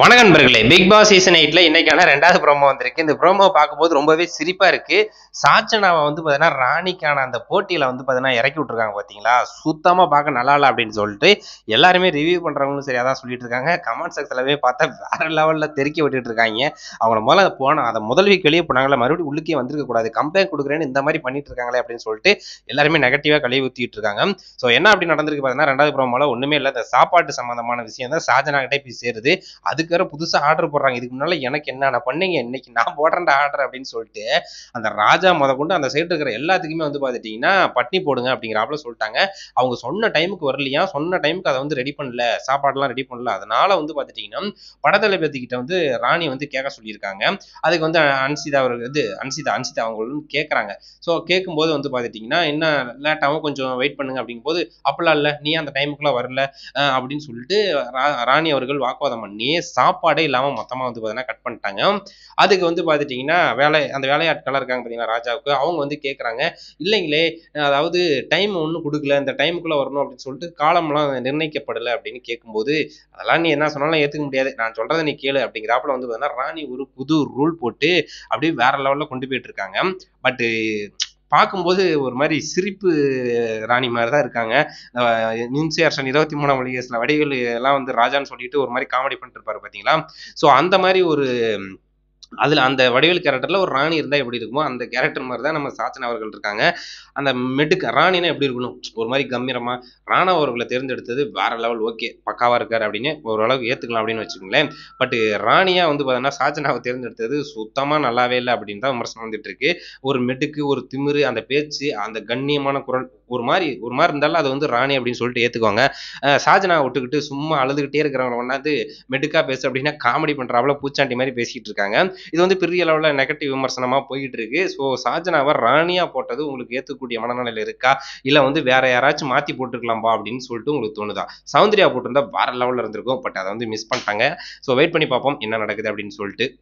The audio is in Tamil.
வணக்க பிக் பாஸ் சீசன் எயிட்ல இன்னைக்கான ரெண்டாவது ப்ரோமோ வந்திருக்கு இந்த ப்ரோமோ பார்க்கும்போது ரொம்பவே சிரிப்பா இருக்கு சாச்சனாவை வந்து பாத்தீங்கன்னா ராணிக்கான அந்த போட்டியில வந்து பாத்தீங்கன்னா இறக்கி விட்டுருக்காங்க பாத்தீங்களா சுத்தமா பார்க்க நல்லா இல்லை அப்படின்னு சொல்லிட்டு எல்லாருமே ரிவ்யூ பண்றவங்களும் சரி அதான் சொல்லிட்டு இருக்காங்க கமெண்ட் செக்ஷன்லவே பார்த்தா வேற லெவல்ல தெருக்கி விட்டுட்டு இருக்காங்க அவங்க முதல்ல போன அதை முதல் வீக் வெளியே போனாங்களே மறுபடியும் உள்ளுக்கே வந்திருக்க கூடாது கம்பெனி கொடுக்குறேன்னு இந்த மாதிரி பண்ணிட்டு இருக்காங்களே அப்படின்னு சொல்லிட்டு எல்லாருமே நெகட்டிவா கழுவி ஊத்திட்டு இருக்காங்க சோ என்ன அப்படி நடந்திருக்கு பாத்தீங்கன்னா ரெண்டாவது ப்ரோமோல ஒண்ணுமே இல்ல இந்த சாப்பாட்டு சம்பந்தமான விஷயம் தான் சாஜனா கிட்டே போய் சேருது அது அதுக்கு வேற புதுசா ஆர்டர் போடுறாங்க இதுக்கு முன்னால எனக்கு என்னென்ன பண்ணீங்க இன்னைக்கு நான் போடுறேன் ஆர்டர் அப்படின்னு சொல்லிட்டு அந்த ராஜா முத கொண்டு அந்த சைடு இருக்கிற எல்லாத்துக்குமே வந்து பார்த்துட்டீங்கன்னா பட்னி போடுங்க அப்படிங்கிறாப்புல சொல்லிட்டாங்க அவங்க சொன்ன டைமுக்கு வரலையா சொன்ன டைமுக்கு அதை வந்து ரெடி பண்ணல சாப்பாடுலாம் ரெடி பண்ணல அதனால வந்து படத்தளபதி கிட்ட வந்து ராணி வந்து கேட்க சொல்லியிருக்காங்க அதுக்கு வந்து அன்சிதா அவர்கள் இது அன்சிதா அன்சிதா அவங்களும் கேட்குறாங்க ஸோ கேட்கும்போது வந்து பாத்துட்டீங்கன்னா என்ன லேட்டாகவும் கொஞ்சம் வெயிட் பண்ணுங்க அப்படிங்கும்போது அப்படிலாம் இல்லை நீ அந்த டைமுக்குலாம் வரல அப்படின்னு சொல்லிட்டு ராணி அவர்கள் வாக்குவாதம் பண்ணி சாப்பாடே இல்லாமல் மொத்தமாக வந்து பார்த்தீங்கன்னா கட் பண்ணிட்டாங்க அதுக்கு வந்து பார்த்துட்டிங்கன்னா வேலை அந்த வேலையாட்களாக இருக்காங்க பார்த்தீங்கன்னா ராஜாவுக்கு அவங்க வந்து கேட்குறாங்க இல்லைங்களே அதாவது டைம் ஒன்றும் கொடுக்கல இந்த டைமுக்குள்ளே வரணும் அப்படின்னு சொல்லிட்டு காலம்லாம் நிர்ணயிக்கப்படலை அப்படின்னு கேட்கும்போது அதெல்லாம் நீ என்ன சொன்னாலும் ஏற்றுக்க முடியாது நான் சொல்கிறத நீ கேளு அப்படிங்கிறாப்புல வந்து பார்த்தீங்கன்னா ராணி ஒரு புது ரூல் போட்டு அப்படியே வேற லெவலில் கொண்டு போயிட்டு இருக்காங்க பட்டு பார்க்கும்போது ஒரு மாதிரி சிரிப்பு ராணி மாதிரி தான் இருக்காங்க அரசன் இருபத்தி மூணாம் வழிகேசில் வடிவில் எல்லாம் வந்து ராஜான்னு சொல்லிட்டு ஒரு மாதிரி காமெடி பண்ணிட்டு இருப்பாரு பார்த்தீங்களா ஸோ அந்த மாதிரி ஒரு அதில் அந்த வடிவேல் கேரக்டரில் ஒரு ராணி இருந்தால் எப்படி இருக்குமோ அந்த கேரக்டர் மாதிரி தான் நம்ம சாச்சன் அவர்கள் இருக்காங்க அந்த மெடுக்கு ராணினா எப்படி இருக்கணும் ஒரு மாதிரி கம்பீரமாக ராணா அவர்களை தேர்ந்தெடுத்தது வேற லெவல் ஓகே பக்காவாக இருக்கார் அப்படின்னு ஓரளவுக்கு ஏற்றுக்கலாம் அப்படின்னு வச்சுக்கோங்களேன் பட் ராணியாக வந்து பார்த்தோன்னா சாச்சனாவை தேர்ந்தெடுத்தது சுத்தமாக நல்லாவே இல்லை அப்படின்னு தான் விமர்சனம் வந்துட்டு இருக்கு ஒரு மெடுக்கு ஒரு திமிரு அந்த பேச்சு அந்த கண்ணியமான குரல் ஒரு மாதிரி ஒரு மாதிரி இருந்தாலும் அதை வந்து ராணி அப்படின்னு சொல்லிட்டு ஏற்றுக்குவாங்க சாஜனா விட்டுக்கிட்டு சும்மா அழுதுகிட்டே இருக்கிறவங்க ஒன்றாந்து மெடுக்கா பேசு அப்படின்னா காமெடி பண்ணுறாப்புல பூச்சாண்டி மாதிரி பேசிக்கிட்டு இருக்காங்க இது வந்து பெரிய அளவில் நெகட்டிவ் விமர்சனமாக போயிட்டு இருக்கு ஸோ சாஜனாவை ராணியாக போட்டது உங்களுக்கு ஏற்றக்கூடிய மனநிலையில் இருக்கா இல்லை வந்து வேற யாராச்சும் மாற்றி போட்டுருக்கலாம்பா அப்படின்னு சொல்லிட்டு உங்களுக்கு தோணுதா சௌந்தர்யா போட்டிருந்தா வேற லெவலில் இருந்திருக்கும் பட் அதை வந்து மிஸ் பண்ணிட்டாங்க ஸோ வெயிட் பண்ணி பார்ப்போம் என்ன நடக்குது அப்படின்னு சொல்லிட்டு